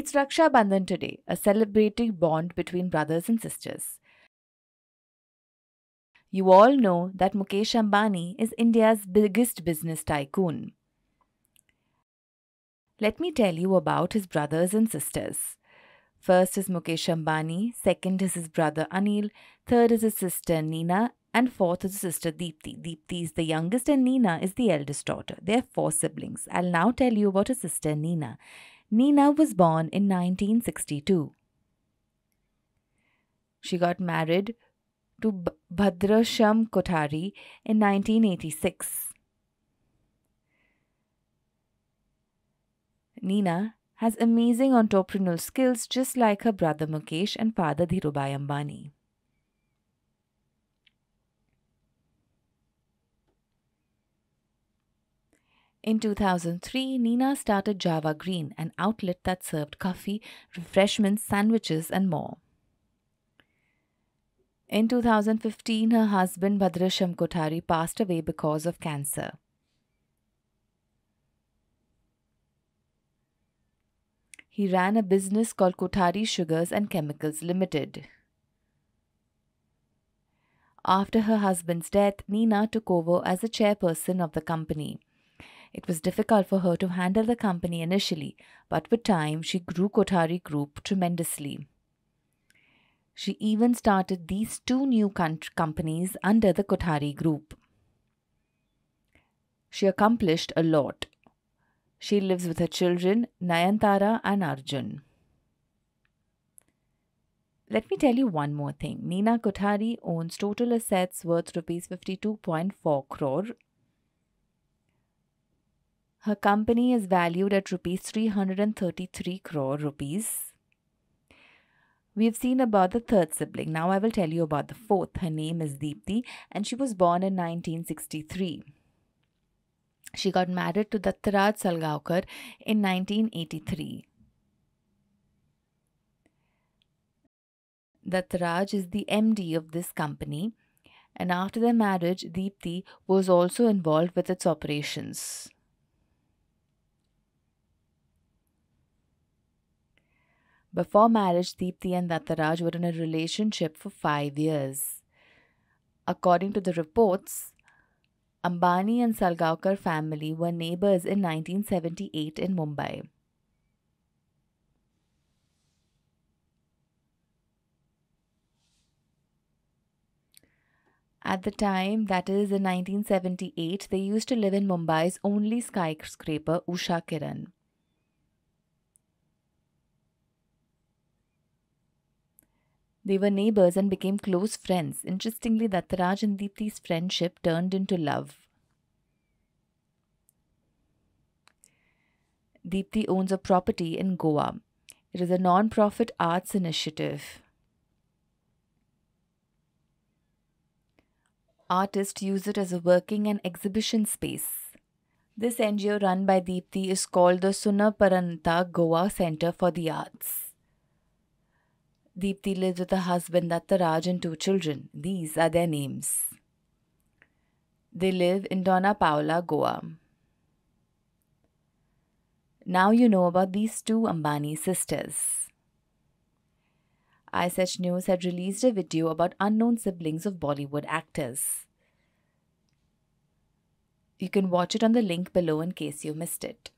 It's Raksha Bandhan today, a celebrated bond between brothers and sisters. You all know that Mukesh Ambani is India's biggest business tycoon. Let me tell you about his brothers and sisters. First is Mukesh Ambani, second is his brother Anil, third is his sister Nina, and fourth is his sister Deepthi. Deepthi is the youngest and Nina is the eldest daughter. They have four siblings. I'll now tell you about his sister Nina. Nina was born in 1962. She got married to Bhadrasham Kothari in 1986. Nina has amazing entrepreneurial skills just like her brother Mukesh and father Dhirubhai Ambani. In 2003, Nina started Java Green, an outlet that served coffee, refreshments, sandwiches, and more. In 2015, her husband Bhadrasham Kotari passed away because of cancer. He ran a business called Kotari Sugars and Chemicals Limited. After her husband's death, Nina took over as the chairperson of the company. It was difficult for her to handle the company initially, but with time she grew Kotari Group tremendously. She even started these two new companies under the Kotari Group. She accomplished a lot. She lives with her children, Nayantara and Arjun. Let me tell you one more thing. Nina Kothari owns total assets worth rupees 52.4 crore her company is valued at rupees 333 crore rupees. We've seen about the third sibling. Now I will tell you about the fourth. Her name is Deepthi and she was born in 1963. She got married to Dattaraj Salgaokar in 1983. Dattaraj is the MD of this company and after their marriage, Deepthi was also involved with its operations. Before marriage, Deepthi and Dataraj were in a relationship for five years. According to the reports, Ambani and Salgaonkar family were neighbors in 1978 in Mumbai. At the time, that is in 1978, they used to live in Mumbai's only skyscraper, Usha Kiran. They were neighbors and became close friends. Interestingly, Dattaraj and Deepthi's friendship turned into love. Deepthi owns a property in Goa. It is a non-profit arts initiative. Artists use it as a working and exhibition space. This NGO run by Deepthi is called the Sunaparanta Goa Center for the Arts. Deepthi lives with a husband, Dattaraj, and two children. These are their names. They live in Dona Paola, Goa. Now you know about these two Ambani sisters. iSearch News had released a video about unknown siblings of Bollywood actors. You can watch it on the link below in case you missed it.